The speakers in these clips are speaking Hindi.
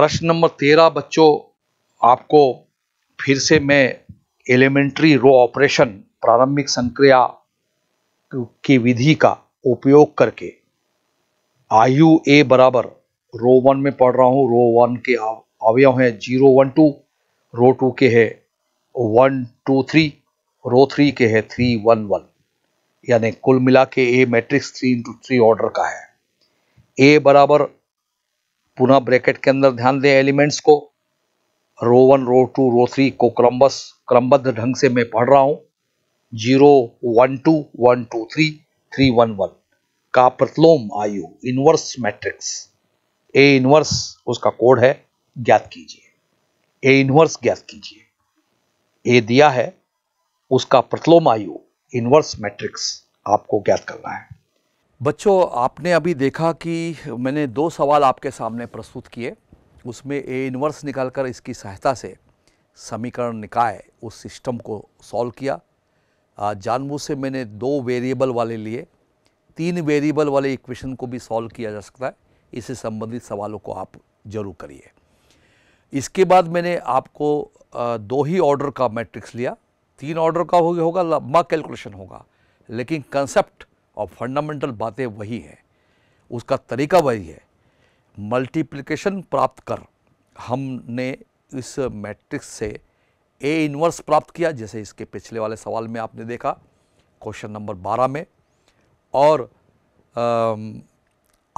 प्रश्न नंबर तेरह बच्चों आपको फिर से मैं एलिमेंट्री रो ऑपरेशन प्रारंभिक संक्रिया की विधि का उपयोग करके आयु ए बराबर रो वन में पढ़ रहा हूँ रो वन के अवयव हैं zero one two row two के है one two three row three के है थ्री वन वन यानी कुल मिला के A matrix three into three order का है ए बराबर पुनः ब्रैकेट के अंदर ध्यान दें एलिमेंट्स को row one row two row three को क्रमबस क्रमबद्ध ढंग से मैं पढ़ रहा हूं zero one two one two three three one one का प्रतिलोम आयु इनवर्स मैट्रिक्स ए इनवर्स उसका कोड है ज्ञात कीजिए ए इनवर्स ज्ञात कीजिए ए दिया है उसका प्रतिलोम आयु इनवर्स मैट्रिक्स आपको ज्ञात करना है बच्चों आपने अभी देखा कि मैंने दो सवाल आपके सामने प्रस्तुत किए उसमें ए इन्वर्स निकालकर इसकी सहायता से समीकरण निकाय उस सिस्टम को सॉल्व किया जानबूझ से मैंने दो वेरिएबल वाले लिए तीन वेरिएबल वाले इक्वेशन को भी सॉल्व किया जा सकता है इससे संबंधित सवालों को आप जरूर करिए इसके बाद मैंने आपको दो ही ऑर्डर का मैट्रिक्स लिया तीन ऑर्डर का हो होगा लंबा कैलकुलेशन होगा लेकिन कंसेप्ट और फंडामेंटल बातें वही हैं उसका तरीका वही है मल्टीप्लिकेशन प्राप्त कर हमने इस मैट्रिक्स से ए इन्वर्स प्राप्त किया जैसे इसके पिछले वाले सवाल में आपने देखा क्वेश्चन नंबर 12 में और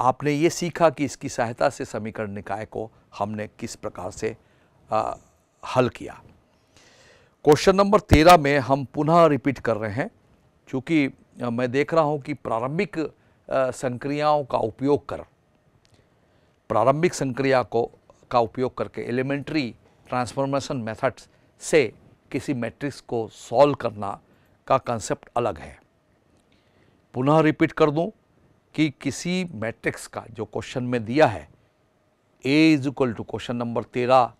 आपने ये सीखा कि इसकी सहायता से समीकरण निकाय को हमने किस प्रकार से आ, हल किया क्वेश्चन नंबर 13 में हम पुनः रिपीट कर रहे हैं क्योंकि मैं देख रहा हूँ कि प्रारंभिक संक्रियाओं का उपयोग कर प्रारंभिक संक्रिया को का उपयोग करके एलिमेंट्री ट्रांसफॉर्मेशन मेथड्स से किसी मैट्रिक्स को सॉल्व करना का कंसेप्ट अलग है पुनः रिपीट कर दूं कि किसी मैट्रिक्स का जो क्वेश्चन में दिया है A is equal to question number तेरह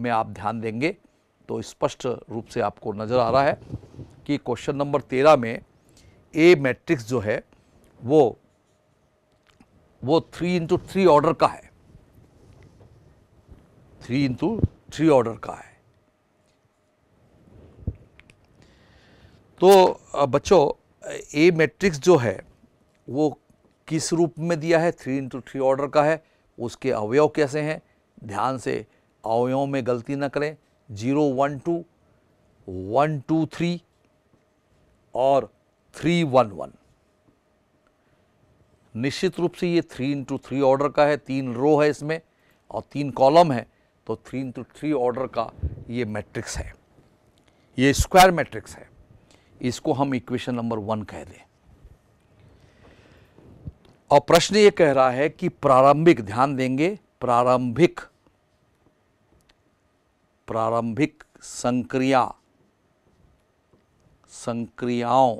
में आप ध्यान देंगे तो स्पष्ट रूप से आपको नज़र आ रहा है कि क्वेश्चन नंबर तेरह में ए मैट्रिक्स जो है वो वो थ्री इंटू थ्री ऑर्डर का है थ्री इंटू थ्री ऑर्डर का है तो बच्चों ए मैट्रिक्स जो है वो किस रूप में दिया है थ्री इंटू थ्री ऑर्डर का है उसके अवयव कैसे हैं ध्यान से अवयवों में गलती ना करें zero one two one two three और थ्री वन वन निश्चित रूप से ये थ्री इंटू थ्री ऑर्डर का है तीन रो है इसमें और तीन कॉलम है तो थ्री इंटू थ्री ऑर्डर का ये मैट्रिक्स है ये स्क्वायर मैट्रिक्स है इसको हम इक्वेशन नंबर वन कह दें और प्रश्न ये कह रहा है कि प्रारंभिक ध्यान देंगे प्रारंभिक प्रारंभिक संक्रिया संक्रियाओं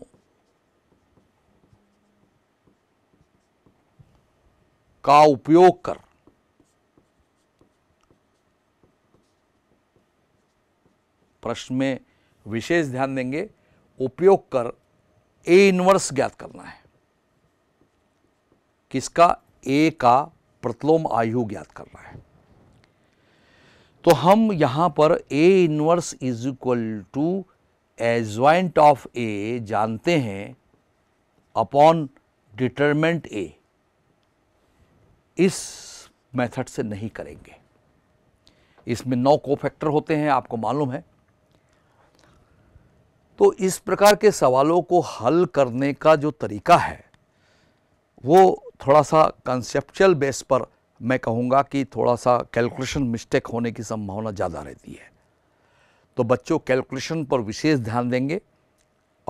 का उपयोग कर प्रश्न में विशेष ध्यान देंगे उपयोग कर ए इनवर्स ज्ञात करना है किसका ए का प्रतिलोम आयु ज्ञात करना है तो हम यहां पर A inverse is equal to adjoint of A जानते हैं अपॉन डिटरमेंट ए इस मेथड से नहीं करेंगे इसमें नौ कोफैक्टर होते हैं आपको मालूम है तो इस प्रकार के सवालों को हल करने का जो तरीका है वो थोड़ा सा कंसेप्चुअल बेस पर मैं कहूँगा कि थोड़ा सा कैलकुलेशन मिस्टेक होने की संभावना ज़्यादा रहती है तो बच्चों कैलकुलेशन पर विशेष ध्यान देंगे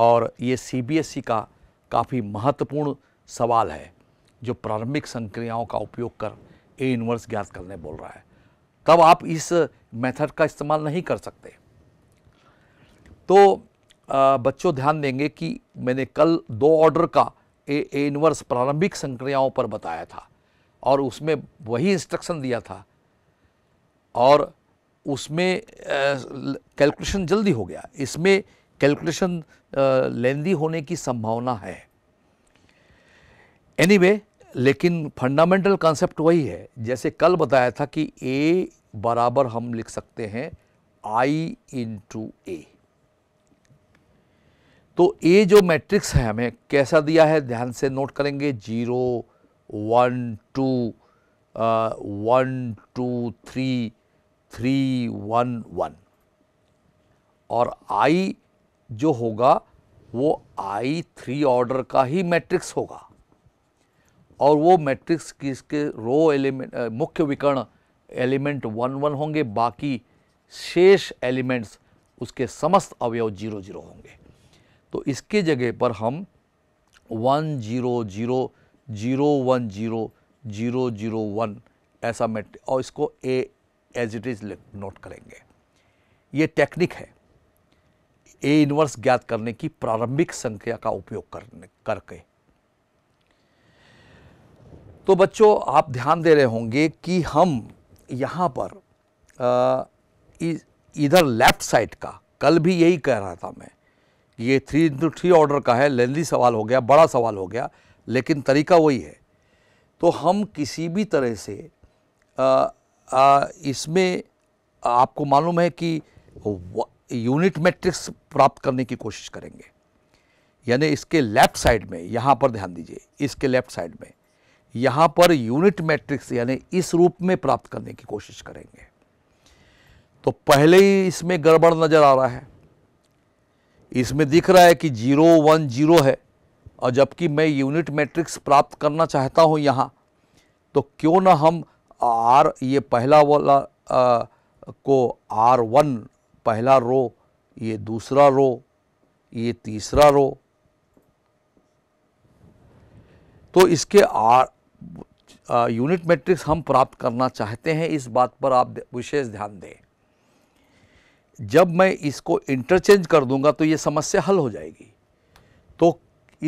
और ये सीबीएसई e का काफ़ी महत्वपूर्ण सवाल है जो प्रारंभिक संक्रियाओं का उपयोग कर ए इन्वर्स ज्ञात करने बोल रहा है तब आप इस मेथड का इस्तेमाल नहीं कर सकते तो बच्चों ध्यान देंगे कि मैंने कल दो ऑर्डर का ए ए प्रारंभिक संक्रियाओं पर बताया था और उसमें वही इंस्ट्रक्शन दिया था और उसमें कैलकुलेशन जल्दी हो गया इसमें कैलकुलेशन लेंदी होने की संभावना है एनीवे anyway, लेकिन फंडामेंटल कॉन्सेप्ट वही है जैसे कल बताया था कि ए बराबर हम लिख सकते हैं आई इंटू ए तो ए जो मैट्रिक्स है हमें कैसा दिया है ध्यान से नोट करेंगे zero one two one two three three one one और आई जो होगा वो आई थ्री ऑर्डर का ही मैट्रिक्स होगा और वो मैट्रिक्स किसके रो एलिमेंट मुख्य विकर्ण एलिमेंट वन वन होंगे बाकी शेष एलिमेंट्स उसके समस्त अवयव जीरो जीरो होंगे तो इसके जगह पर हम one zero zero zero one zero zero zero one ऐसा मैट और इसको A as it is note करेंगे ये टेक्निक है ए इन्वर्स ज्ञात करने की प्रारंभिक संख्या का उपयोग करने करके तो बच्चों आप ध्यान दे रहे होंगे कि हम यहाँ पर इधर लेफ़्ट साइड का कल भी यही कह रहा था मैं ये थ्री इंटू थ्री ऑर्डर का है लेंदी सवाल हो गया बड़ा सवाल हो गया लेकिन तरीका वही है तो हम किसी भी तरह से इसमें आपको मालूम है कि यूनिट मैट्रिक्स प्राप्त करने की कोशिश करेंगे यानी इसके लेफ़्ट साइड में यहाँ पर ध्यान दीजिए इसके लेफ़्ट साइड में यहां पर यूनिट मैट्रिक्स यानी इस रूप में प्राप्त करने की कोशिश करेंगे तो पहले ही इसमें गड़बड़ नज़र आ रहा है इसमें दिख रहा है कि जीरो वन जीरो है और जबकि मैं यूनिट मैट्रिक्स प्राप्त करना चाहता हूं यहां तो क्यों ना हम आर ये पहला वाला आ, को आर वन पहला रो ये दूसरा रो ये तीसरा रो तो इसके आर यूनिट मैट्रिक्स हम प्राप्त करना चाहते हैं इस बात पर आप विशेष ध्यान दें जब मैं इसको इंटरचेंज कर दूंगा तो ये समस्या हल हो जाएगी तो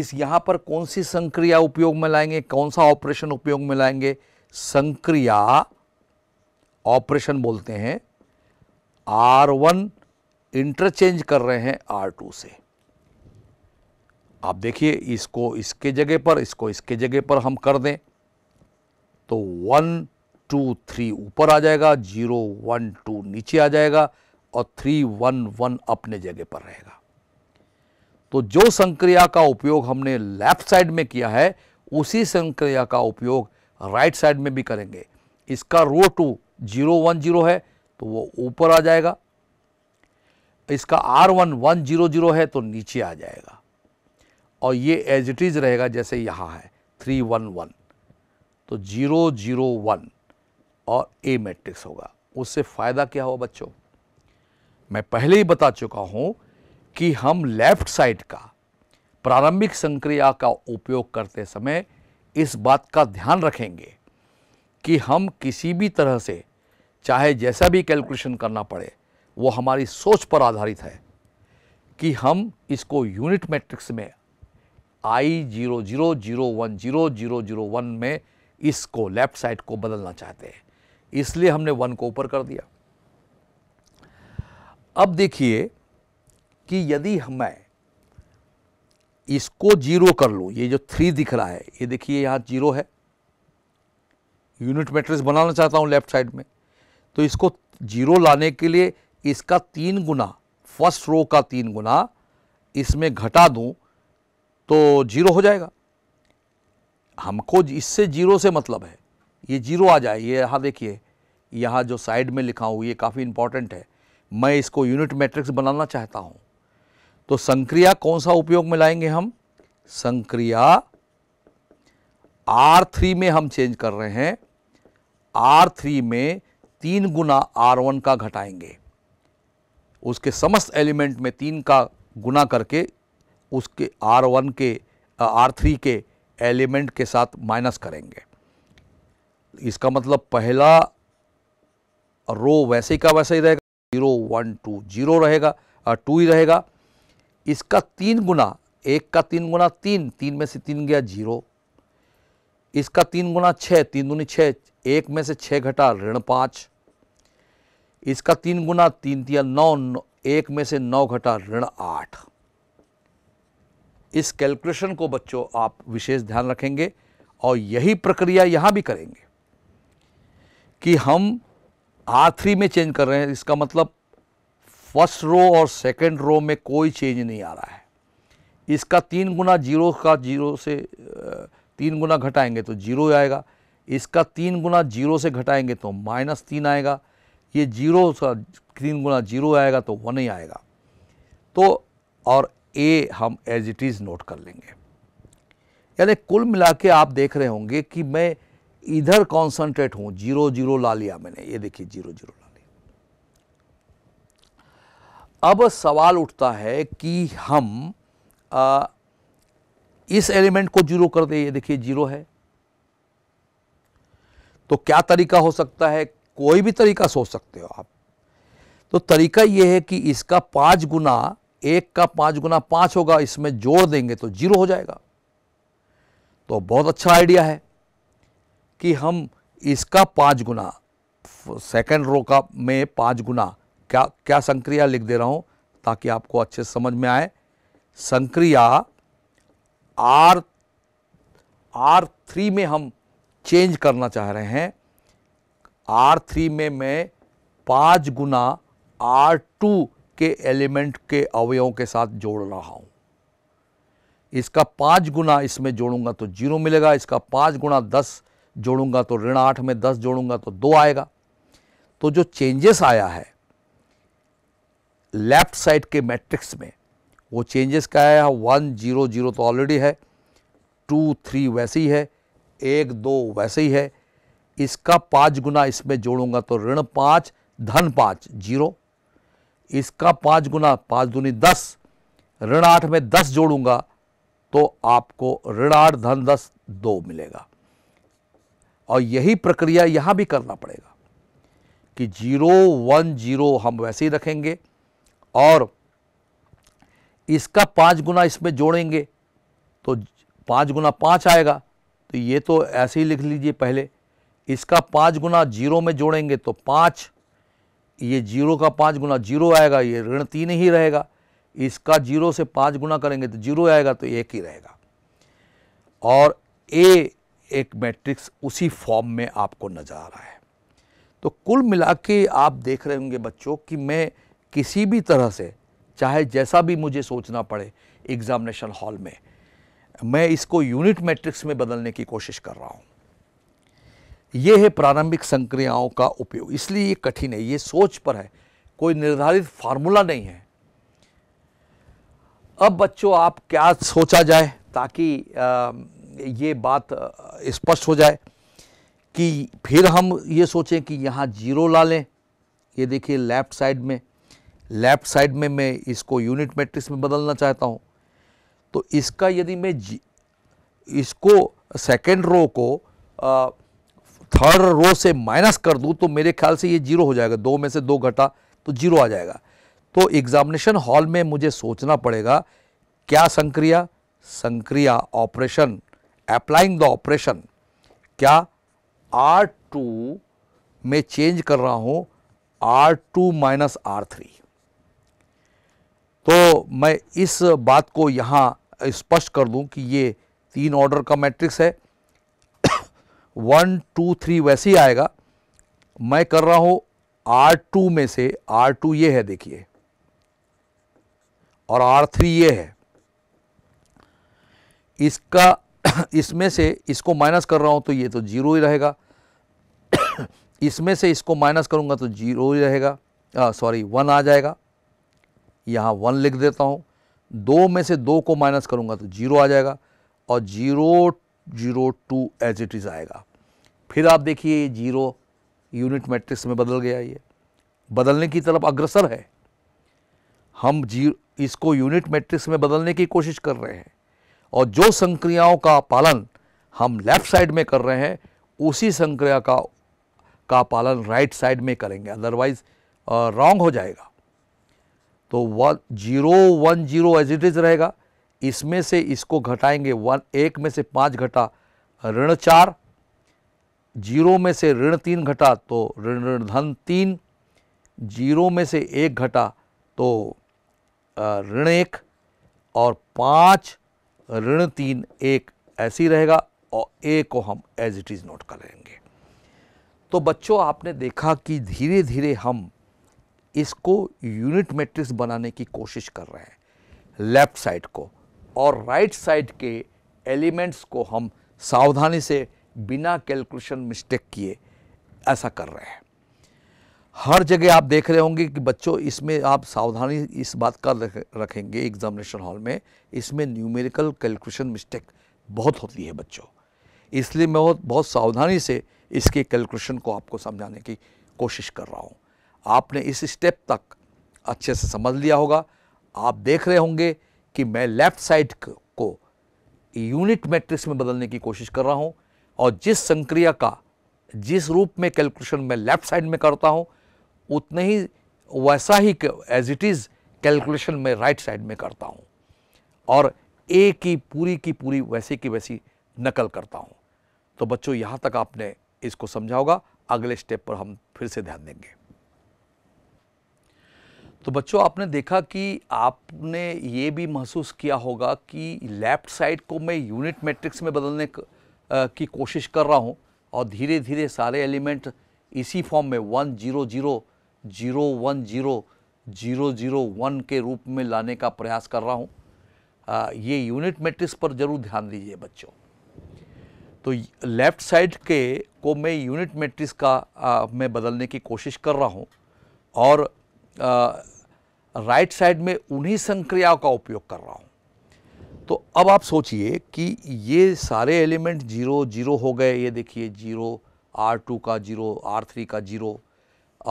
इस यहाँ पर कौन सी संक्रिया उपयोग में लाएंगे कौन सा ऑपरेशन उपयोग में लाएंगे संक्रिया ऑपरेशन बोलते हैं आर वन इंटरचेंज कर रहे हैं आर टू से आप देखिए इसको इसके जगह पर इसको इसके जगह पर हम कर दें तो वन टू थ्री ऊपर आ जाएगा जीरो वन टू नीचे आ जाएगा और थ्री वन वन अपने जगह पर रहेगा तो जो संक्रिया का उपयोग हमने लेफ्ट साइड में किया है उसी संक्रिया का उपयोग राइट साइड में भी करेंगे इसका row two zero one zero है तो वो ऊपर आ जाएगा इसका R one one zero zero है तो नीचे आ जाएगा और ये एज इट इज़ रहेगा जैसे यहाँ है थ्री वन वन तो जीरो जीरो वन और ए मैट्रिक्स होगा उससे फ़ायदा क्या हुआ बच्चों मैं पहले ही बता चुका हूँ कि हम लेफ्ट साइड का प्रारंभिक संक्रिया का उपयोग करते समय इस बात का ध्यान रखेंगे कि हम किसी भी तरह से चाहे जैसा भी कैलकुलेशन करना पड़े वो हमारी सोच पर आधारित है कि हम इसको यूनिट मैट्रिक्स में I zero zero zero one zero zero zero one में इसको लेफ्ट साइड को बदलना चाहते हैं इसलिए हमने वन को ऊपर कर दिया अब देखिए कि यदि मैं इसको जीरो कर लूँ ये जो थ्री दिख रहा है ये देखिए यहाँ जीरो है यूनिट मैट्रिक्स बनाना चाहता हूँ लेफ्ट साइड में तो इसको जीरो लाने के लिए इसका तीन गुना फर्स्ट रो का तीन गुना इसमें घटा दूँ तो जीरो हो जाएगा हमको इससे जीरो से मतलब है ये जीरो आ जाए ये यहाँ देखिए यहाँ जो साइड में लिखा हूँ ये काफ़ी इंपॉर्टेंट है मैं इसको यूनिट मैट्रिक्स बनाना चाहता हूँ तो संक्रिया कौन सा उपयोग में लाएंगे हम संक्रिया आर थ्री में हम चेंज कर रहे हैं आर थ्री में तीन गुना आर वन का घटाएंगे उसके समस्त एलिमेंट में तीन का गुना करके उसके आर वन के आर थ्री के एलिमेंट के साथ माइनस करेंगे इसका मतलब पहला रो वैसे का वैसे ही रहेगा जीरो वन टू जीरो रहेगा टू ही रहेगा इसका तीन गुना एक का तीन गुना तीन तीन में से तीन गया जीरो इसका तीन गुना छः तीन दूनी छः एक में से छः घटा ऋण पाँच इसका तीन गुना तीन दिया नौ एक में से नौ घटा ऋण आठ इस कैलकुलेशन को बच्चों आप विशेष ध्यान रखेंगे और यही प्रक्रिया यहाँ भी करेंगे कि हम आर थ्री में चेंज कर रहे हैं इसका मतलब फर्स्ट रो और सेकंड रो में कोई चेंज नहीं आ रहा है इसका तीन गुना जीरो का जीरो से तीन गुना घटाएंगे तो जीरो आएगा इसका तीन गुना जीरो से घटाएंगे तो माइनस तीन आएगा ये जीरो का तीन गुना जीरो आएगा तो वन ही आएगा तो और ए हम एज इट इज़ नोट कर लेंगे यानी कुल मिला के आप देख रहे होंगे कि मैं इधर कॉन्सनट्रेट हूँ जीरो जीरो ला लिया मैंने ये देखिए जीरो जीरो ला लिया अब सवाल उठता है कि हम आ, इस एलिमेंट को जीरो कर दें ये देखिए जीरो है तो क्या तरीका हो सकता है कोई भी तरीका सोच सकते हो आप तो तरीका यह है कि इसका पाँच गुना एक का पाँच गुना पाँच होगा इसमें जोड़ देंगे तो जीरो हो जाएगा तो बहुत अच्छा आइडिया है कि हम इसका पाँच गुना सेकेंड रो का में पाँच गुना क्या क्या संक्रिया लिख दे रहा हूँ ताकि आपको अच्छे समझ में आए संक्रिया आर आर थ्री में हम चेंज करना चाह रहे हैं आर थ्री में मैं पाँच गुना आर टू के एलिमेंट के अवयवों के साथ जोड़ रहा हूँ इसका पाँच गुना इसमें जोड़ूंगा तो जीरो मिलेगा इसका पाँच गुना दस जोड़ूंगा तो ऋण आठ में दस जोड़ूंगा तो दो आएगा तो जो चेंजेस आया है लेफ्ट साइड के मैट्रिक्स में वो चेंजेस क्या आया वन जीरो जीरो तो ऑलरेडी है टू थ्री वैसे ही है एक दो वैसे ही है इसका पाँच गुना इसमें जोड़ूंगा तो ऋण पाँच धन पाँच जीरो इसका पाँच गुना पाँच दूनी दस ऋण आठ में दस जोड़ूंगा तो आपको ऋण आठ धन दस दो मिलेगा और यही प्रक्रिया यहाँ भी करना पड़ेगा कि जीरो वन जीरो हम वैसे ही रखेंगे और इसका पाँच गुना इसमें जोड़ेंगे तो पाँच गुना पाँच आएगा तो ये तो ऐसे ही लिख लीजिए पहले इसका पाँच गुना जीरो में जोड़ेंगे तो पाँच ये जीरो का पाँच गुना जीरो आएगा ये ऋण तीन ही रहेगा इसका जीरो से पाँच गुना करेंगे तो जीरो आएगा तो एक ही रहेगा और ए एक मैट्रिक्स उसी फॉर्म में आपको नज़र आ रहा है तो कुल मिला के आप देख रहे होंगे बच्चों कि मैं किसी भी तरह से चाहे जैसा भी मुझे सोचना पड़े एग्ज़ामिनेशन हॉल में मैं इसको यूनिट मैट्रिक्स में बदलने की कोशिश कर रहा हूँ ये है प्रारंभिक संक्रियाओं का उपयोग इसलिए ये कठिन है ये सोच पर है कोई निर्धारित फार्मूला नहीं है अब बच्चों आप क्या सोचा जाए ताकि ये बात स्पष्ट हो जाए कि फिर हम ये सोचें कि यहाँ जीरो ला लें ये देखिए लेफ्ट साइड में लेफ्ट साइड में मैं इसको यूनिट मैट्रिक्स में बदलना चाहता हूँ तो इसका यदि मैं जी इसको सेकेंड रो को थर्ड रो से माइनस कर दूँ तो मेरे ख्याल से ये जीरो हो जाएगा दो में से दो घटा तो जीरो आ जाएगा तो एग्जामिनेशन हॉल में मुझे सोचना पड़ेगा क्या संक्रिया संक्रिया ऑपरेशन अप्लाइंग द ऑपरेशन क्या आर टू में चेंज कर रहा हूं R two minus R three तो मैं इस बात को यहाँ स्पष्ट कर दूं कि ये तीन ऑर्डर का मैट्रिक्स है वन टू थ्री वैसे ही आएगा मैं कर रहा हूँ आर टू में से आर टू ये है देखिए और आर थ्री ये है इसका इसमें से इसको माइनस कर रहा हूँ तो ये तो जीरो ही रहेगा इसमें से इसको माइनस करूँगा तो जीरो ही रहेगा सॉरी वन आ जाएगा यहाँ वन लिख देता हूँ दो में से दो को माइनस करूँगा तो जीरो आ जाएगा और zero zero two as it is आएगा फिर आप देखिए ये जीरो यूनिट मैट्रिक्स में बदल गया ये बदलने की तरफ अग्रसर है हम जीरो इसको यूनिट मैट्रिक्स में बदलने की कोशिश कर रहे हैं और जो संक्रियाओं का पालन हम लेफ्ट साइड में कर रहे हैं उसी संक्रिया का का पालन राइट साइड में करेंगे अदरवाइज रॉन्ग हो जाएगा तो one zero one zero as it is रहेगा इसमें से इसको घटाएंगे वन एक में से पाँच घटा ऋण चार जीरो में से ऋण तीन घटा तो ऋण ऋण धन तीन जीरो में से एक घटा तो ऋण एक और पाँच ऋण तीन एक ऐसी रहेगा और ए को हम एज इट इज़ नोट करेंगे तो बच्चों आपने देखा कि धीरे धीरे हम इसको यूनिट मैट्रिक्स बनाने की कोशिश कर रहे हैं लेफ्ट साइड को और राइट साइड के एलिमेंट्स को हम सावधानी से बिना कैलकुलेशन मिस्टेक किए ऐसा कर रहे हैं हर जगह आप देख रहे होंगे कि बच्चों इसमें आप सावधानी इस बात का रखेंगे एग्जामिनेशन हॉल में इसमें न्यूमेरिकल कैलकुलेशन मिस्टेक बहुत होती है बच्चों इसलिए मैं बहुत सावधानी से इसके कैलकुलेशन को आपको समझाने की कोशिश कर रहा हूँ आपने इस स्टेप तक अच्छे से समझ लिया होगा आप देख रहे होंगे कि मैं लेफ्ट साइड को यूनिट मैट्रिक्स में बदलने की कोशिश कर रहा हूँ और जिस संक्रिया का जिस रूप में कैलकुलेशन मैं लेफ्ट साइड में करता हूँ उतने ही वैसा ही एज इट इज़ कैलकुलेशन मैं राइट साइड में करता हूँ और ए की पूरी की पूरी वैसे की वैसी नकल करता हूँ तो बच्चों यहाँ तक आपने इसको समझा होगा अगले स्टेप पर हम फिर से ध्यान देंगे तो बच्चों आपने देखा कि आपने ये भी महसूस किया होगा कि लेफ्ट साइड को मैं यूनिट मैट्रिक्स में बदलने की कोशिश कर रहा हूँ और धीरे धीरे सारे एलिमेंट इसी फॉर्म में one zero zero zero one zero zero zero one के रूप में लाने का प्रयास कर रहा हूँ ये यूनिट मैट्रिक्स पर ज़रूर ध्यान दीजिए बच्चों तो लेफ्ट साइड के को मैं यूनिट मैट्रिक्स का आ, मैं बदलने की कोशिश कर रहा हूँ और आ, राइट साइड में उन्हीं संक्रियाओं का उपयोग कर रहा हूँ तो अब आप सोचिए कि ये सारे एलिमेंट जीरो जीरो हो गए ये देखिए जीरो आर टू का जीरो आर थ्री का जीरो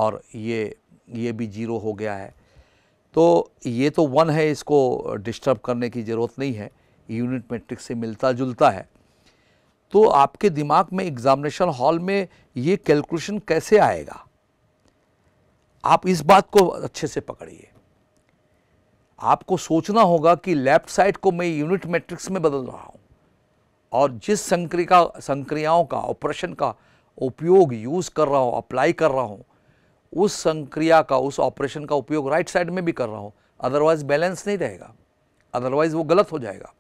और ये ये भी जीरो हो गया है तो ये तो वन है इसको डिस्टर्ब करने की ज़रूरत नहीं है यूनिट मेट्रिक से मिलता जुलता है तो आपके दिमाग में एग्ज़ामिनेशन हॉल में ये कैलकुलेशन कैसे आएगा आप इस बात को अच्छे से पकड़िए आपको सोचना होगा कि लेफ्ट साइड को मैं यूनिट मैट्रिक्स में बदल रहा हूँ और जिस संक्रिया संक्रियाओं का ऑपरेशन का उपयोग यूज़ कर रहा हूँ अप्लाई कर रहा हूँ उस संक्रिया का उस ऑपरेशन का उपयोग राइट साइड में भी कर रहा हूँ अदरवाइज़ बैलेंस नहीं रहेगा अदरवाइज़ वो गलत हो जाएगा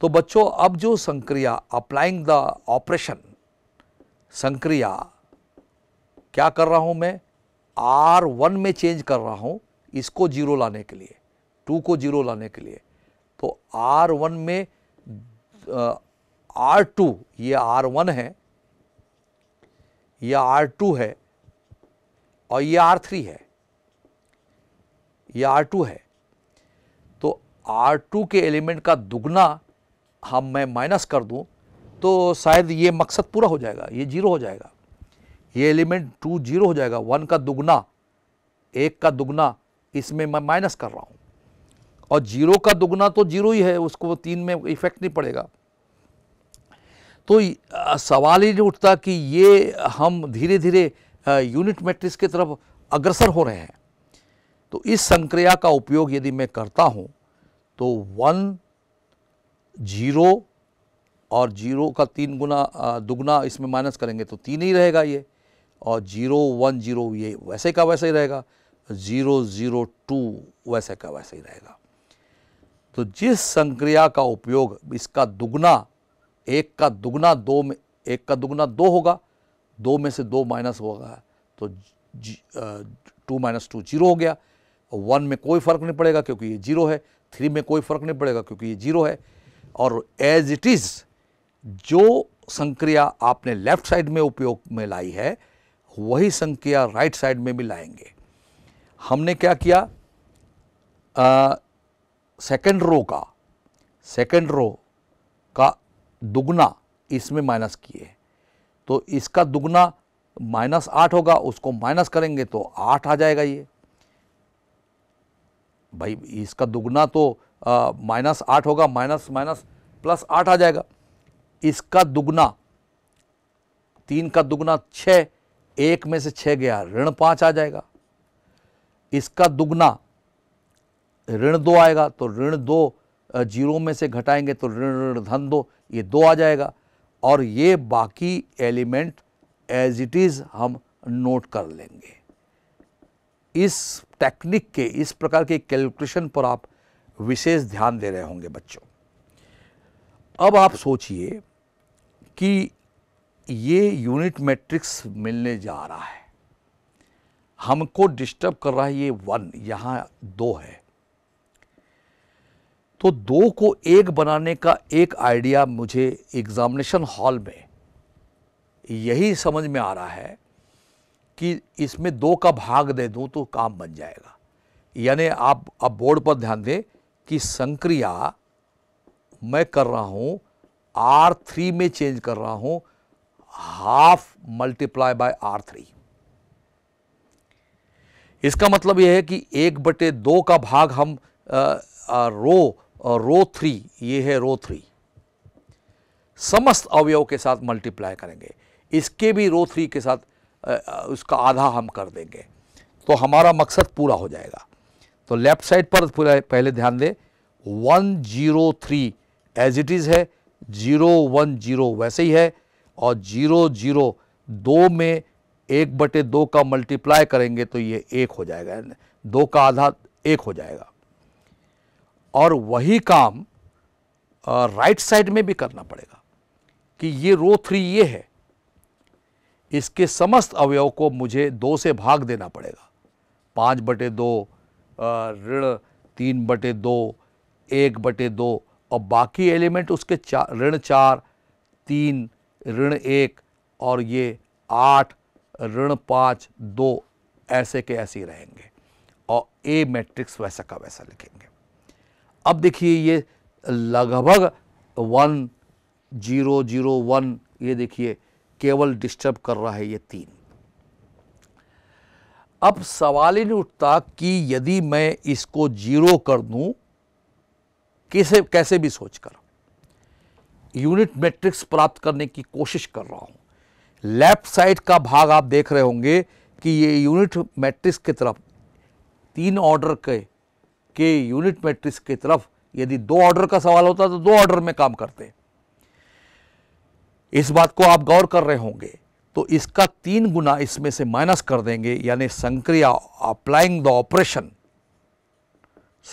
तो बच्चों अब जो संक्रिया अप्लाइंग द ऑपरेशन संक्रिया क्या कर रहा हूँ मैं आर वन में चेंज कर रहा हूँ इसको जीरो लाने के लिए टू को जीरो लाने के लिए तो आर वन में आर टू ये आर वन है यह आर टू है और ये आर थ्री है ये आर टू है तो आर टू के एलिमेंट का दुगना हम मैं माइनस कर दूं तो शायद ये मकसद पूरा हो जाएगा ये जीरो हो जाएगा ये एलिमेंट टू जीरो हो जाएगा वन का दुगना एक का दुगना इसमें मैं माइनस कर रहा हूँ और जीरो का दुगना तो जीरो ही है उसको तीन में इफेक्ट नहीं पड़ेगा तो सवाल ही नहीं उठता कि ये हम धीरे धीरे यूनिट मैट्रिक्स की तरफ अग्रसर हो रहे हैं तो इस संक्रिया का उपयोग यदि मैं करता हूँ तो वन जीरो और जीरो का तीन गुना दुगना इसमें माइनस करेंगे तो तीन ही रहेगा ये और जीरो वन जीरो ये वैसे का वैसे ही रहेगा जीरो जीरो टू वैसे का वैसे ही रहेगा तो जिस संक्रिया का उपयोग इसका दुगना एक का दुगना दो में एक का दुगना दो होगा दो में से दो माइनस होगा तो टू माइनस टू जीरो हो गया वन में कोई फर्क नहीं पड़ेगा क्योंकि ये जीरो है थ्री में कोई फर्क नहीं पड़ेगा क्योंकि ये जीरो है और एज इट इज़ जो संक्रिया आपने लेफ्ट साइड में उपयोग में लाई है वही संक्रिया राइट साइड में भी लाएंगे हमने क्या किया सेकंड रो का सेकंड रो का दुगना इसमें माइनस किए तो इसका दुगना माइनस आठ होगा उसको माइनस करेंगे तो आठ आ जाएगा ये भाई इसका दुगना तो माइनस आठ होगा माइनस माइनस प्लस आठ आ जाएगा इसका दुगना तीन का दुगना छः एक में से छः गया ऋण पाँच आ जाएगा इसका दुगना ऋण दो आएगा तो ऋण दो जीरो में से घटाएंगे तो ऋण ऋण धन दो ये दो आ जाएगा और ये बाकी एलिमेंट एज इट इज़ हम नोट कर लेंगे इस टेक्निक के इस प्रकार के कैलकुलेशन पर आप विशेष ध्यान दे रहे होंगे बच्चों अब आप सोचिए कि ये यूनिट मैट्रिक्स मिलने जा रहा है हमको डिस्टर्ब कर रहा है ये वन यहां दो है तो दो को एक बनाने का एक आइडिया मुझे एग्जामिनेशन हॉल में यही समझ में आ रहा है कि इसमें दो का भाग दे दूं तो काम बन जाएगा यानी आप अब बोर्ड पर ध्यान दें कि संक्रिया मैं कर रहा हूं आर थ्री में चेंज कर रहा हूं half multiply by R three इसका मतलब यह है कि एक बटे दो का भाग हम आ, आ, रो आ, रो थ्री ये है रो थ्री समस्त अवयव के साथ मल्टीप्लाई करेंगे इसके भी रो थ्री के साथ आ, उसका आधा हम कर देंगे तो हमारा मकसद पूरा हो जाएगा तो लेफ्ट साइड पर पहले ध्यान दें one zero three as it is है जीरो वन जीरो वैसे ही है और जीरो जीरो दो में एक बटे दो का मल्टीप्लाई करेंगे तो ये एक हो जाएगा दो का आधा एक हो जाएगा और वही काम राइट साइड में भी करना पड़ेगा कि ये रो थ्री ये है इसके समस्त अवयव को मुझे दो से भाग देना पड़ेगा पाँच बटे दो ऋण तीन बटे दो एक बटे दो और बाकी एलिमेंट उसके चार ऋण चार तीन ऋण एक और ये आठ ऋण पाँच दो ऐसे के ऐसे ही रहेंगे और ए मैट्रिक्स वैसा का वैसा लिखेंगे अब देखिए ये लगभग वन जीरो जीरो वन ये देखिए केवल डिस्टर्ब कर रहा है ये तीन अब सवाल ही नहीं उठता कि यदि मैं इसको जीरो कर दूं कैसे कैसे भी सोचकर यूनिट मैट्रिक्स प्राप्त करने की कोशिश कर रहा हूं लेफ्ट साइड का भाग आप देख रहे होंगे कि ये यूनिट मैट्रिक्स की तरफ तीन ऑर्डर के के यूनिट मैट्रिक्स की तरफ यदि दो ऑर्डर का सवाल होता तो दो ऑर्डर में काम करते इस बात को आप गौर कर रहे होंगे तो इसका तीन गुना इसमें से माइनस कर देंगे यानी संक्रिया अप्लाइंग द ऑपरेशन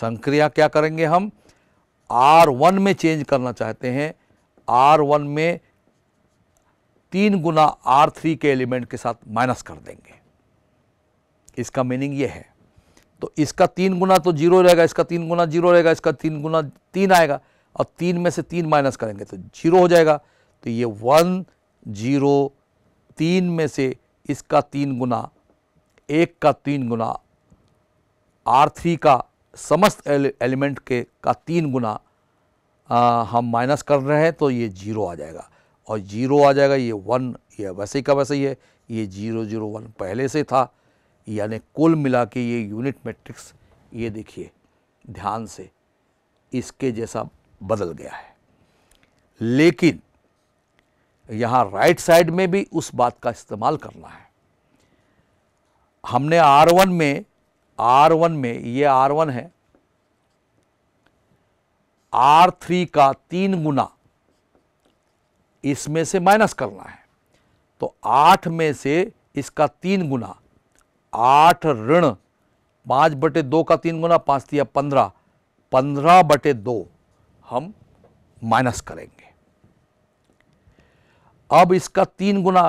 संक्रिया क्या करेंगे हम आर वन में चेंज करना चाहते हैं आर वन में तीन गुना आर थ्री के एलिमेंट के साथ माइनस कर देंगे इसका मीनिंग ये है तो इसका तीन गुना तो जीरो रहेगा इसका तीन गुना जीरो रहेगा इसका तीन गुना तीन आएगा और तीन में से तीन माइनस करेंगे तो जीरो हो जाएगा तो ये वन जीरो तीन में से इसका तीन गुना एक का तीन गुना आर थ्री का समस्त एलिमेंट के का तीन गुना आ, हम माइनस कर रहे हैं तो ये जीरो आ जाएगा और जीरो आ जाएगा ये वन ये वैसे का वैसे ही है ये जीरो जीरो वन पहले से था यानी कुल मिला के ये यूनिट मैट्रिक्स ये देखिए ध्यान से इसके जैसा बदल गया है लेकिन यहाँ राइट साइड में भी उस बात का इस्तेमाल करना है हमने R1 में R1 में ये R1 है R3 का तीन गुना इसमें से माइनस करना है तो आठ में से इसका तीन गुना आठ ऋण पाँच बटे दो का तीन गुना पाँच दिया पंद्रह पंद्रह बटे दो हम माइनस करेंगे अब इसका तीन गुना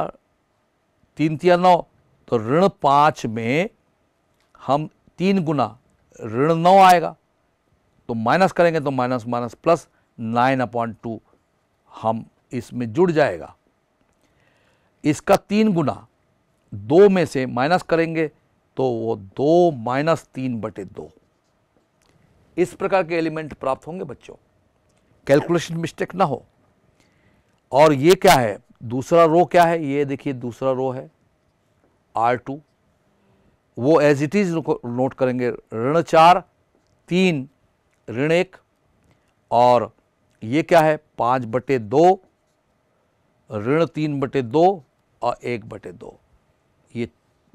तीन तिया नौ तो ऋण पाँच में हम तीन गुना ऋण नौ आएगा तो माइनस करेंगे तो minus minus plus nine upon two हम इसमें जुड़ जाएगा इसका तीन गुना दो में से माइनस करेंगे तो वो दो माइनस तीन बटे दो इस प्रकार के एलिमेंट प्राप्त होंगे बच्चों कैलकुलेशन मिस्टेक ना हो और ये क्या है दूसरा रो क्या है ये देखिए दूसरा रो है आर टू वो एज इट इज़ नोट करेंगे ऋण चार तीन ऋण एक और ये क्या है पाँच बटे दो ऋण तीन बटे दो और एक बटे दो ये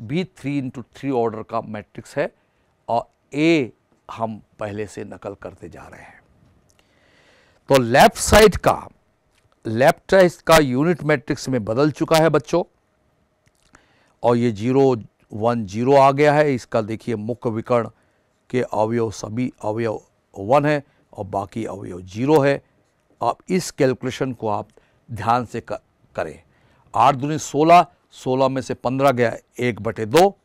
भी थ्री इंटू थ्री ऑर्डर का मैट्रिक्स है और ए हम पहले से नकल करते जा रहे हैं तो लेफ्ट साइड का लेफ्ट साइड का यूनिट मैट्रिक्स में बदल चुका है बच्चों और ये जीरो वन जीरो आ गया है इसका देखिए मुख्य विकर्ण के अवयव सभी अवयव वन है और बाकी अवयव जीरो है आप इस कैलकुलेशन को आप ध्यान से करें आठ दूनी सोलह सोलह में से पंद्रह गया एक बटे दो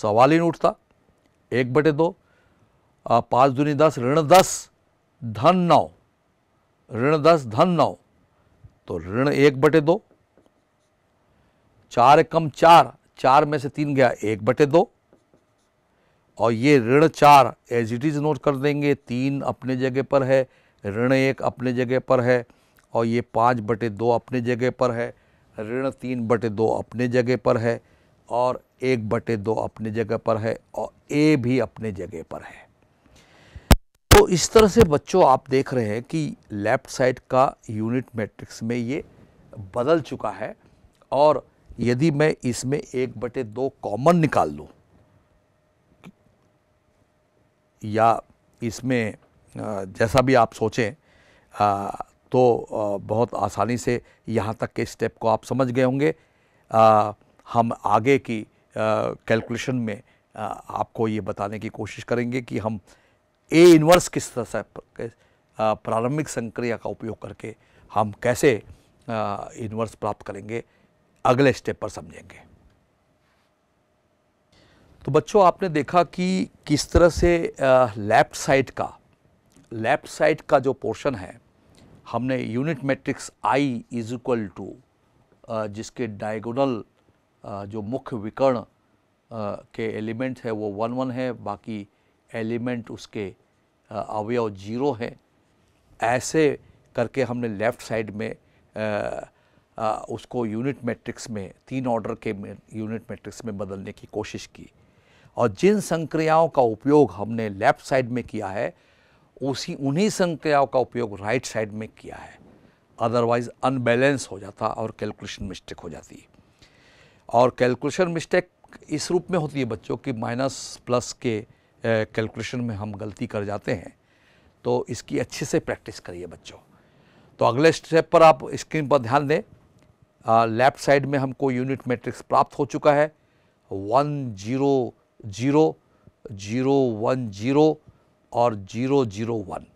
सवाल ही नहीं उठता एक बटे दो पाँच दूनी दस ऋण दस धन नौ ऋण दस धन नौ तो ऋण एक बटे दो चार कम चार चार में से तीन गया एक बटे दो और ये ऋण चार एज इट इज़ नोट कर देंगे तीन अपने जगह पर है ऋण एक अपने जगह पर है और ये पाँच बटे दो अपने जगह पर है ऋण तीन बटे दो अपने जगह पर है और एक बटे दो अपने जगह पर है और ए भी अपने जगह पर है तो इस तरह से बच्चों आप देख रहे हैं कि लेफ़्ट साइड का यूनिट मैट्रिक्स में ये बदल चुका है और यदि मैं इसमें एक बटे दो कॉमन निकाल लूँ या इसमें जैसा भी आप सोचें तो बहुत आसानी से यहाँ तक के स्टेप को आप समझ गए होंगे हम आगे की कैलकुलेशन में आपको ये बताने की कोशिश करेंगे कि हम ए इन्वर्स किस तरह से प्रारंभिक संक्रिया का उपयोग करके हम कैसे इन्वर्स प्राप्त करेंगे अगले स्टेप पर समझेंगे तो बच्चों आपने देखा कि किस तरह से लेफ़्ट साइड का लेफ़्ट साइड का जो पोर्शन है हमने unit matrix I is equal to जिसके डायगोनल जो मुख्य विकर्ण के एलिमेंट है वो वन वन है बाकी एलिमेंट उसके अवयव जीरो है ऐसे करके हमने लेफ़्ट साइड में उसको यूनिट मैट्रिक्स में तीन ऑर्डर के यूनिट मैट्रिक्स में बदलने की कोशिश की और जिन संक्रियाओं का उपयोग हमने लेफ़्ट साइड में किया है उसी उन्हीं संख्याओं का उपयोग राइट साइड में किया है अदरवाइज़ अनबैलेंस हो जाता और कैलकुलेशन मिस्टेक हो जाती है और कैलकुलेशन मिस्टेक इस रूप में होती है बच्चों की माइनस प्लस के कैलकुलेशन में हम गलती कर जाते हैं तो इसकी अच्छे से प्रैक्टिस करिए बच्चों तो अगले स्टेप पर आप स्क्रीन पर ध्यान दें लेफ़्ट साइड में हमको यूनिट मैट्रिक्स प्राप्त हो चुका है one zero zero zero one zero और जीरो जीरो वन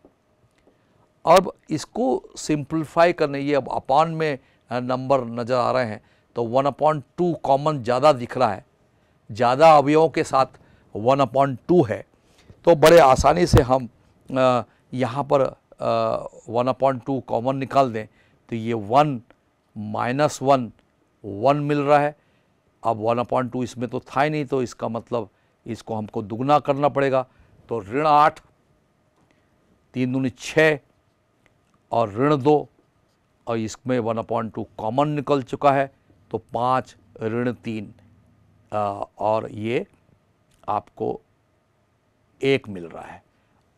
अब इसको सिंप्लीफाई करने ये अब अपॉन में नंबर नज़र आ रहे हैं तो वन अपॉन टू कॉमन ज़्यादा दिख रहा है ज़्यादा अवयवों के साथ वन अपॉन टू है तो बड़े आसानी से हम यहाँ पर वन अपॉन टू कॉमन निकाल दें तो ये वन माइनस वन वन मिल रहा है अब वन अपॉन टू इसमें तो था ही नहीं तो इसका मतलब इसको हमको दुगना करना पड़ेगा तो ऋण आठ तीन दूनी छः और ऋण दो और इसमें वन अपॉइंट टू कॉमन निकल चुका है तो पाँच ऋण तीन और ये आपको एक मिल रहा है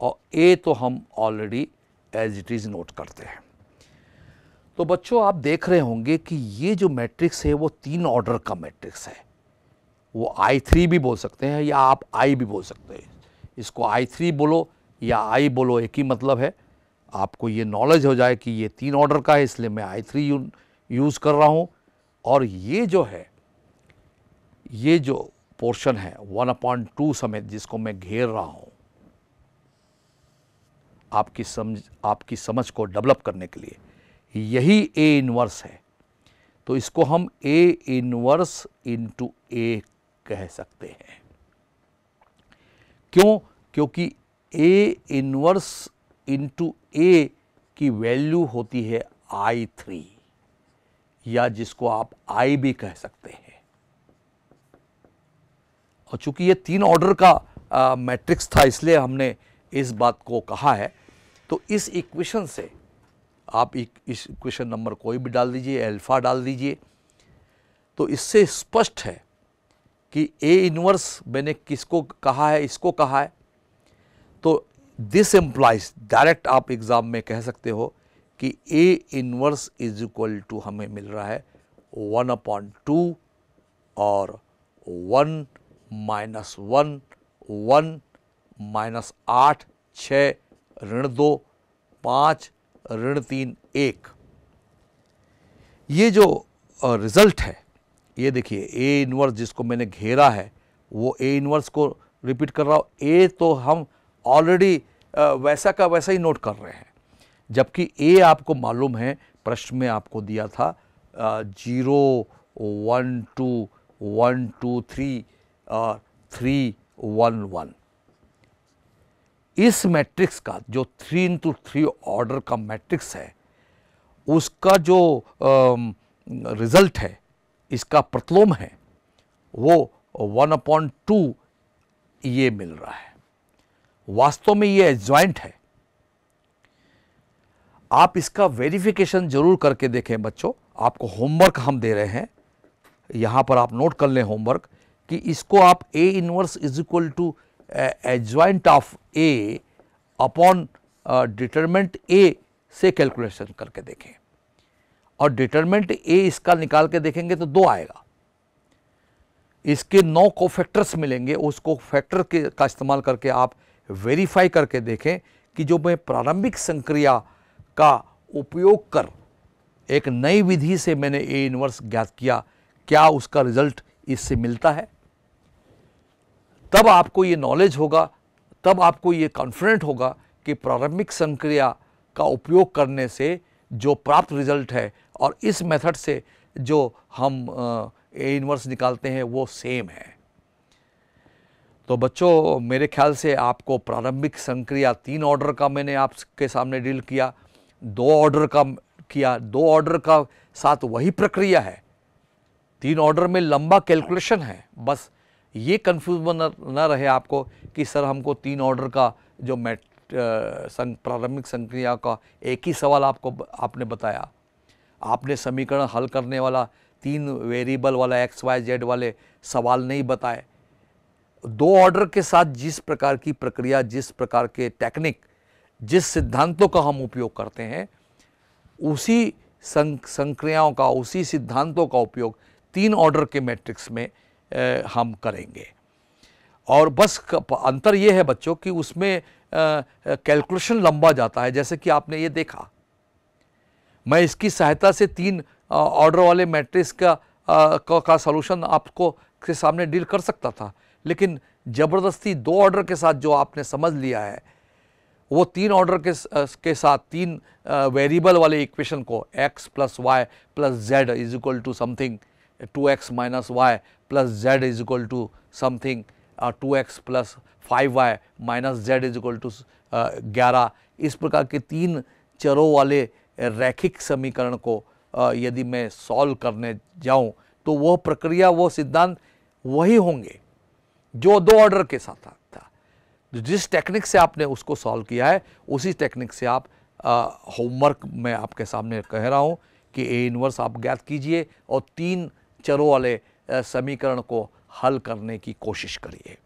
और ए तो हम already as it is note करते हैं तो बच्चों आप देख रहे होंगे कि ये जो मैट्रिक्स है वो तीन ऑर्डर का मैट्रिक्स है वो आई थ्री भी बोल सकते हैं या आप आई भी बोल सकते हैं इसको आई थ्री बोलो या आई बोलो एक ही मतलब है आपको ये नॉलेज हो जाए कि ये तीन ऑर्डर का है इसलिए मैं आई थ्री यूज़ कर रहा हूँ और ये जो है ये जो पोर्शन है वन अपॉइंट टू समेत जिसको मैं घेर रहा हूँ आपकी समझ आपकी समझ को डेवलप करने के लिए यही ए इनवर्स है तो इसको हम ए इनवर्स इनटू ए कह सकते हैं क्यों क्योंकि A इन्वर्स इंटू ए की वैल्यू होती है आई थ्री या जिसको आप आई भी कह सकते हैं और चूंकि ये तीन ऑर्डर का मैट्रिक्स था इसलिए हमने इस बात को कहा है तो इस इक्वेशन से आप एक इस इक्वेशन नंबर कोई भी डाल दीजिए अल्फा डाल दीजिए तो इससे स्पष्ट है कि ए इनवर्स मैंने किसको कहा है इसको कहा है तो दिस एम्प्लाइज डायरेक्ट आप एग्ज़ाम में कह सकते हो कि A inverse is equal to हमें मिल रहा है वन अपॉन टू और one minus one one minus आठ छ ऋण दो पाँच ऋण तीन एक ये जो रिज़ल्ट है ये देखिए ए इनवर्स जिसको मैंने घेरा है वो ए इनवर्स को रिपीट कर रहा हूँ ए तो हम ऑलरेडी वैसा का वैसा ही नोट कर रहे हैं जबकि ए आपको मालूम है प्रश्न में आपको दिया था zero one two one two three three one one इस मैट्रिक्स का जो थ्री इंटू थ्री ऑर्डर का मैट्रिक्स है उसका जो रिज़ल्ट है इसका प्रतिलोम है वो वन अपॉन टू ये मिल रहा है वास्तव में ये ज्वाइंट है आप इसका वेरिफिकेशन जरूर करके देखें बच्चों आपको होमवर्क हम दे रहे हैं यहां पर आप नोट कर लें होमवर्क कि इसको आप A inverse is equal to adjoint of A upon determinant A से कैलकुलेशन करके देखें और डिटर्मेंट ए इसका निकाल के देखेंगे तो दो आएगा इसके नौ को फैक्टर्स मिलेंगे उसको फैक्टर के का इस्तेमाल करके आप वेरीफाई करके देखें कि जो मैं प्रारंभिक संक्रिया का उपयोग कर एक नई विधि से मैंने ए इनवर्स ज्ञात किया क्या उसका रिजल्ट इससे मिलता है तब आपको ये नॉलेज होगा तब आपको ये कॉन्फिडेंट होगा कि प्रारंभिक संक्रिया का उपयोग करने से जो प्राप्त रिजल्ट है और इस मेथड से जो हम ए इनवर्स निकालते हैं वो सेम है तो बच्चों मेरे ख्याल से आपको प्रारंभिक संक्रिया तीन ऑर्डर का मैंने आपके सामने डील किया दो ऑर्डर का किया दो ऑर्डर का साथ वही प्रक्रिया है तीन ऑर्डर में लंबा कैलकुलेशन है बस ये कन्फ्यूज न रहे आपको कि सर हमको तीन ऑर्डर का जो मैट संग प्रारंभिक संक्रिया का एक ही सवाल आपको आपने बताया आपने समीकरण हल करने वाला तीन वेरिएबल वाला एक्स वाई जेड वाले सवाल नहीं बताए दो ऑर्डर के साथ जिस प्रकार की प्रक्रिया जिस प्रकार के टेक्निक जिस सिद्धांतों का हम उपयोग करते हैं उसी संक्रियाओं का उसी सिद्धांतों का उपयोग तीन ऑर्डर के मैट्रिक्स में ए, हम करेंगे और बस अंतर यह है बच्चों कि उसमें कैलकुलेशन लंबा जाता है जैसे कि आपने ये देखा मैं इसकी सहायता से तीन ऑर्डर वाले मैट्रिक्स का का सॉल्यूशन आपको के सामने डील कर सकता था लेकिन ज़बरदस्ती दो ऑर्डर के साथ जो आपने समझ लिया है वो तीन ऑर्डर के के साथ तीन वेरिएबल वाले इक्वेशन को x plus Y plus Z is equal to something two X minus Y plus Z is equal to something two X plus five Y minus Z is equal to ग्यारह इस प्रकार के तीन चरों वाले रैखिक समीकरण को यदि मैं सॉल्व करने जाऊं तो वह प्रक्रिया वह सिद्धांत वही होंगे जो दो ऑर्डर के साथ था जिस टेक्निक से आपने उसको सॉल्व किया है उसी टेक्निक से आप होमवर्क मैं आपके सामने कह रहा हूँ कि ए इनवर्स आप ज्ञात कीजिए और तीन चरों वाले समीकरण को हल करने की कोशिश करिए